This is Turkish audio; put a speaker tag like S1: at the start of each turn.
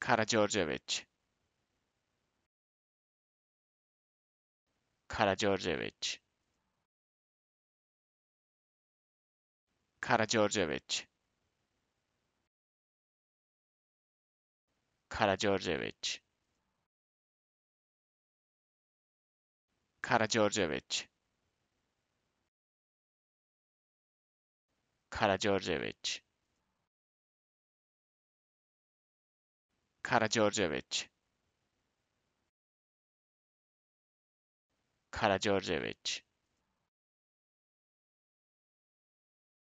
S1: Karageorgeviç Karageorgeviç Karageorgeviç Karageorgeviç Karageorgeviç Karageorgeviç Karageorgevic Karageorgevic